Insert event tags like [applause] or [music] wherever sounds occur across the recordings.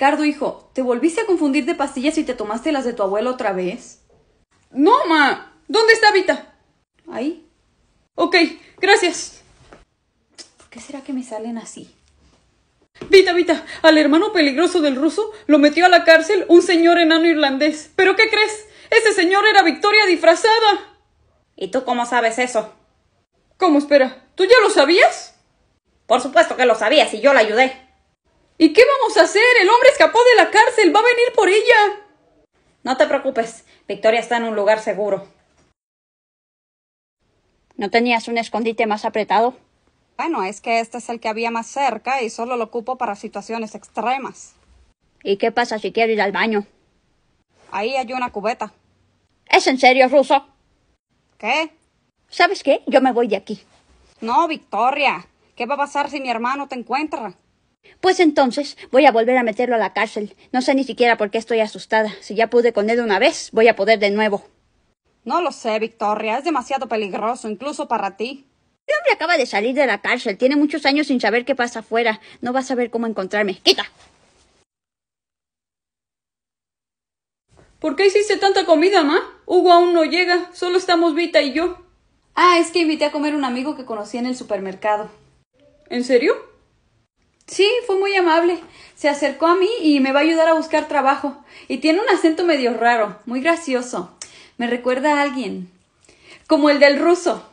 Ricardo, hijo, ¿te volviste a confundir de pastillas y te tomaste las de tu abuelo otra vez? No, ma. ¿Dónde está Vita? Ahí. Ok, gracias. ¿Por qué será que me salen así? Vita, Vita, al hermano peligroso del ruso lo metió a la cárcel un señor enano irlandés. ¿Pero qué crees? Ese señor era Victoria disfrazada. ¿Y tú cómo sabes eso? ¿Cómo espera? ¿Tú ya lo sabías? Por supuesto que lo sabías y yo la ayudé. ¿Y qué vamos a hacer? El hombre escapó de la cárcel. Va a venir por ella. No te preocupes. Victoria está en un lugar seguro. ¿No tenías un escondite más apretado? Bueno, es que este es el que había más cerca y solo lo ocupo para situaciones extremas. ¿Y qué pasa si quiero ir al baño? Ahí hay una cubeta. ¿Es en serio, Ruso? ¿Qué? ¿Sabes qué? Yo me voy de aquí. No, Victoria. ¿Qué va a pasar si mi hermano te encuentra? Pues entonces voy a volver a meterlo a la cárcel. No sé ni siquiera por qué estoy asustada. Si ya pude con él una vez, voy a poder de nuevo. No lo sé, Victoria. Es demasiado peligroso, incluso para ti. El este hombre acaba de salir de la cárcel. Tiene muchos años sin saber qué pasa afuera. No va a saber cómo encontrarme. ¡Quita! ¿Por qué hiciste tanta comida, ma? Hugo aún no llega. Solo estamos Vita y yo. Ah, es que invité a comer a un amigo que conocí en el supermercado. ¿En serio? Sí, fue muy amable. Se acercó a mí y me va a ayudar a buscar trabajo. Y tiene un acento medio raro, muy gracioso. Me recuerda a alguien. Como el del ruso.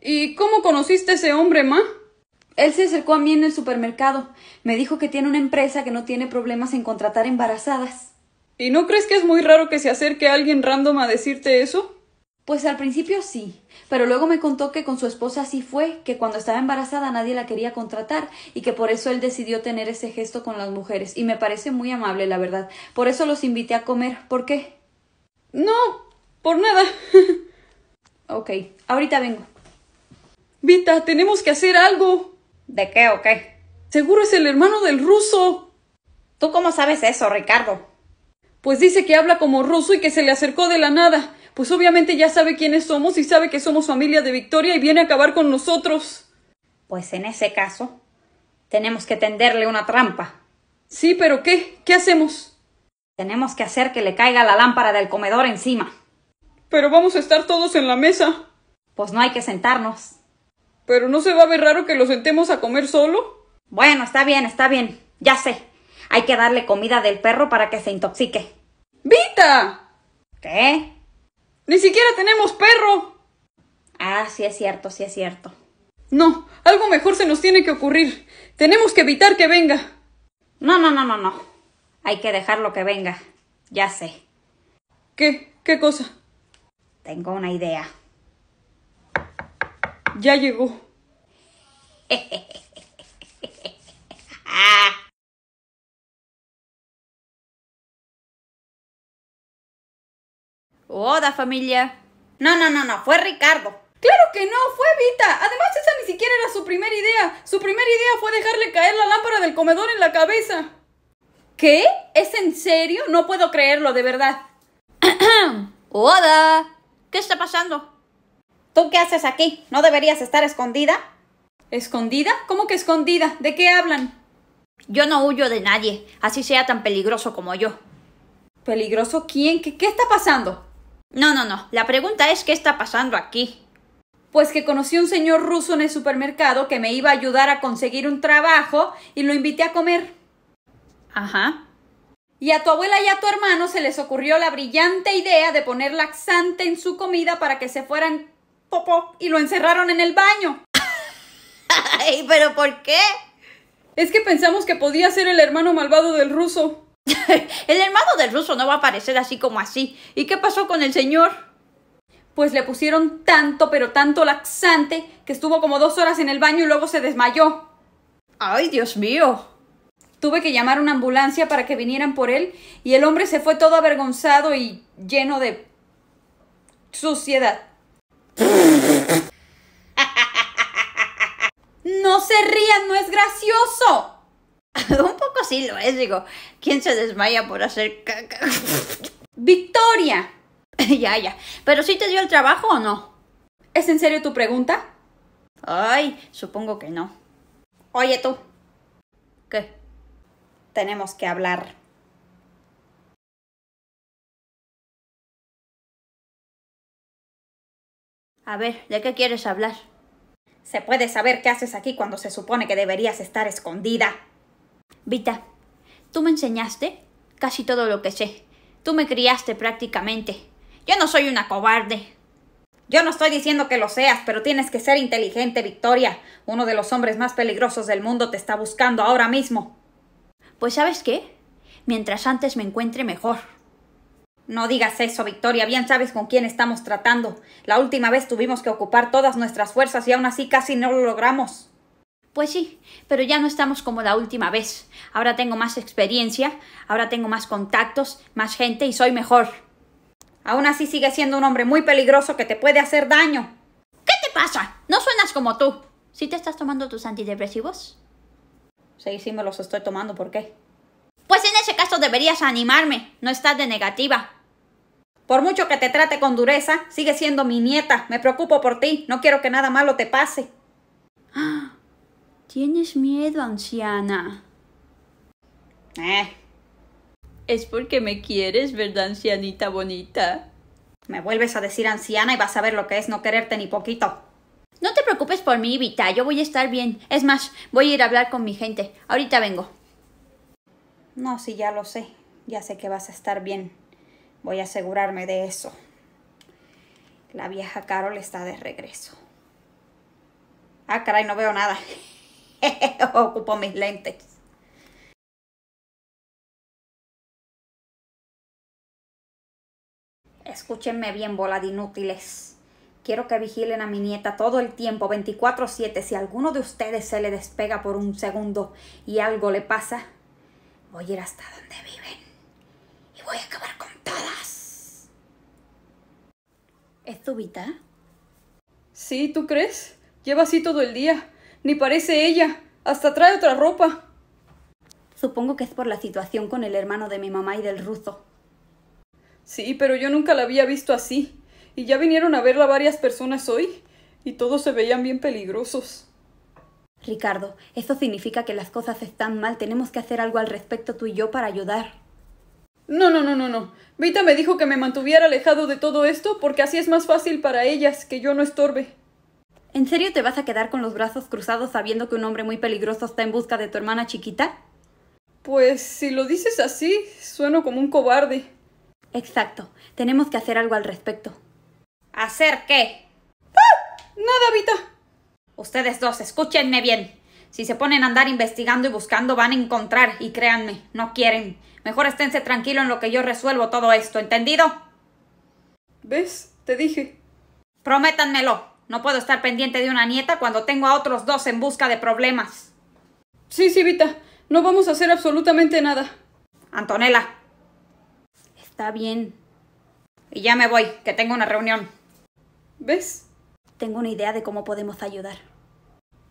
¿Y cómo conociste a ese hombre, ma? Él se acercó a mí en el supermercado. Me dijo que tiene una empresa que no tiene problemas en contratar embarazadas. ¿Y no crees que es muy raro que se acerque a alguien random a decirte eso? Pues al principio sí, pero luego me contó que con su esposa así fue, que cuando estaba embarazada nadie la quería contratar y que por eso él decidió tener ese gesto con las mujeres, y me parece muy amable, la verdad. Por eso los invité a comer. ¿Por qué? No, por nada. [laughs] ok, ahorita vengo. Vita, tenemos que hacer algo. ¿De qué o qué? Seguro es el hermano del ruso. ¿Tú cómo sabes eso, Ricardo? Pues dice que habla como ruso y que se le acercó de la nada pues obviamente ya sabe quiénes somos y sabe que somos familia de Victoria y viene a acabar con nosotros. Pues en ese caso, tenemos que tenderle una trampa. Sí, pero ¿qué? ¿Qué hacemos? Tenemos que hacer que le caiga la lámpara del comedor encima. Pero vamos a estar todos en la mesa. Pues no hay que sentarnos. ¿Pero no se va a ver raro que lo sentemos a comer solo? Bueno, está bien, está bien. Ya sé. Hay que darle comida del perro para que se intoxique. ¡Vita! ¿Qué? Ni siquiera tenemos perro. Ah, sí es cierto, sí es cierto. No, algo mejor se nos tiene que ocurrir. Tenemos que evitar que venga. No, no, no, no, no. Hay que dejarlo que venga. Ya sé. ¿Qué? ¿Qué cosa? Tengo una idea. Ya llegó. [laughs] Oda, familia. No, no, no, no, fue Ricardo. Claro que no, fue Vita. Además, esa ni siquiera era su primera idea. Su primera idea fue dejarle caer la lámpara del comedor en la cabeza. ¿Qué? ¿Es en serio? No puedo creerlo, de verdad. [clears throat] Oda, ¿qué está pasando? ¿Tú qué haces aquí? ¿No deberías estar escondida? ¿Escondida? ¿Cómo que escondida? ¿De qué hablan? Yo no huyo de nadie, así sea tan peligroso como yo. ¿Peligroso quién? ¿Qué, qué está pasando? No, no, no. La pregunta es ¿qué está pasando aquí? Pues que conocí a un señor ruso en el supermercado que me iba a ayudar a conseguir un trabajo y lo invité a comer. Ajá. Y a tu abuela y a tu hermano se les ocurrió la brillante idea de poner laxante en su comida para que se fueran popó y lo encerraron en el baño. [laughs] Ay, pero ¿por qué? Es que pensamos que podía ser el hermano malvado del ruso. [laughs] el hermano del ruso no va a aparecer así como así. ¿Y qué pasó con el señor? Pues le pusieron tanto, pero tanto laxante, que estuvo como dos horas en el baño y luego se desmayó. ¡Ay, Dios mío! Tuve que llamar a una ambulancia para que vinieran por él y el hombre se fue todo avergonzado y lleno de suciedad. [laughs] no se rían, no es gracioso así lo es, digo, ¿quién se desmaya por hacer [laughs] Victoria. [laughs] ya, ya. ¿Pero sí te dio el trabajo o no? ¿Es en serio tu pregunta? Ay, supongo que no. Oye tú. ¿Qué? Tenemos que hablar. A ver, ¿de qué quieres hablar? Se puede saber qué haces aquí cuando se supone que deberías estar escondida. Vita, tú me enseñaste casi todo lo que sé. Tú me criaste prácticamente. Yo no soy una cobarde. Yo no estoy diciendo que lo seas, pero tienes que ser inteligente, Victoria. Uno de los hombres más peligrosos del mundo te está buscando ahora mismo. Pues sabes qué? Mientras antes me encuentre mejor. No digas eso, Victoria. Bien sabes con quién estamos tratando. La última vez tuvimos que ocupar todas nuestras fuerzas y aún así casi no lo logramos. Pues sí, pero ya no estamos como la última vez. Ahora tengo más experiencia, ahora tengo más contactos, más gente y soy mejor. Aún así sigue siendo un hombre muy peligroso que te puede hacer daño. ¿Qué te pasa? No suenas como tú. ¿Sí te estás tomando tus antidepresivos? Sí, sí me los estoy tomando, ¿por qué? Pues en ese caso deberías animarme, no estás de negativa. Por mucho que te trate con dureza, sigue siendo mi nieta. Me preocupo por ti, no quiero que nada malo te pase. ¿Tienes miedo, anciana? Eh. Es porque me quieres, ¿verdad, ancianita bonita? Me vuelves a decir anciana y vas a ver lo que es no quererte ni poquito. No te preocupes por mí, Vita, yo voy a estar bien. Es más, voy a ir a hablar con mi gente. Ahorita vengo. No, sí, ya lo sé. Ya sé que vas a estar bien. Voy a asegurarme de eso. La vieja Carol está de regreso. Ah, caray, no veo nada. [laughs] Ocupo mis lentes. Escúchenme bien, bola de inútiles. Quiero que vigilen a mi nieta todo el tiempo, 24/7. Si alguno de ustedes se le despega por un segundo y algo le pasa, voy a ir hasta donde viven. Y voy a acabar con todas. ¿Es tu vida? Sí, ¿tú crees? Lleva así todo el día. Ni parece ella. Hasta trae otra ropa. Supongo que es por la situación con el hermano de mi mamá y del ruso. Sí, pero yo nunca la había visto así. Y ya vinieron a verla varias personas hoy, y todos se veían bien peligrosos. Ricardo, eso significa que las cosas están mal. Tenemos que hacer algo al respecto tú y yo para ayudar. No, no, no, no, no. Vita me dijo que me mantuviera alejado de todo esto porque así es más fácil para ellas que yo no estorbe. ¿En serio te vas a quedar con los brazos cruzados sabiendo que un hombre muy peligroso está en busca de tu hermana chiquita? Pues si lo dices así, sueno como un cobarde. Exacto. Tenemos que hacer algo al respecto. ¿Hacer qué? ¡Ah! Nada, Vita. Ustedes dos, escúchenme bien. Si se ponen a andar investigando y buscando, van a encontrar, y créanme, no quieren. Mejor esténse tranquilos en lo que yo resuelvo todo esto, ¿entendido? ¿Ves? Te dije. Prométanmelo. No puedo estar pendiente de una nieta cuando tengo a otros dos en busca de problemas. Sí, sí, Vita. No vamos a hacer absolutamente nada. Antonella. Está bien. Y ya me voy, que tengo una reunión. ¿Ves? Tengo una idea de cómo podemos ayudar.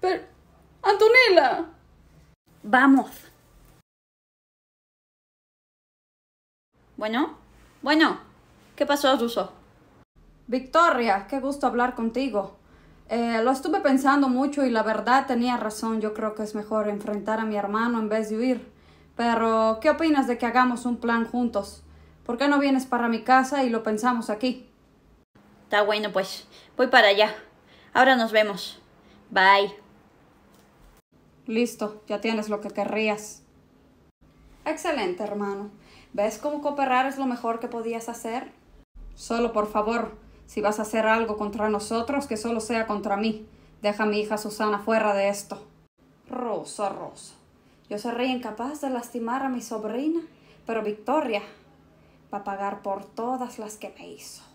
Pero... Antonella. Vamos. Bueno, bueno. ¿Qué pasó, Ruso? Victoria, qué gusto hablar contigo. Eh, lo estuve pensando mucho y la verdad tenía razón. Yo creo que es mejor enfrentar a mi hermano en vez de huir. Pero, ¿qué opinas de que hagamos un plan juntos? ¿Por qué no vienes para mi casa y lo pensamos aquí? Está bueno, pues. Voy para allá. Ahora nos vemos. Bye. Listo, ya tienes lo que querrías. Excelente, hermano. ¿Ves cómo cooperar es lo mejor que podías hacer? Solo, por favor, si vas a hacer algo contra nosotros, que solo sea contra mí. Deja a mi hija Susana fuera de esto. Rosa, Rosa. Yo seré incapaz de lastimar a mi sobrina, pero Victoria va a pagar por todas las que me hizo.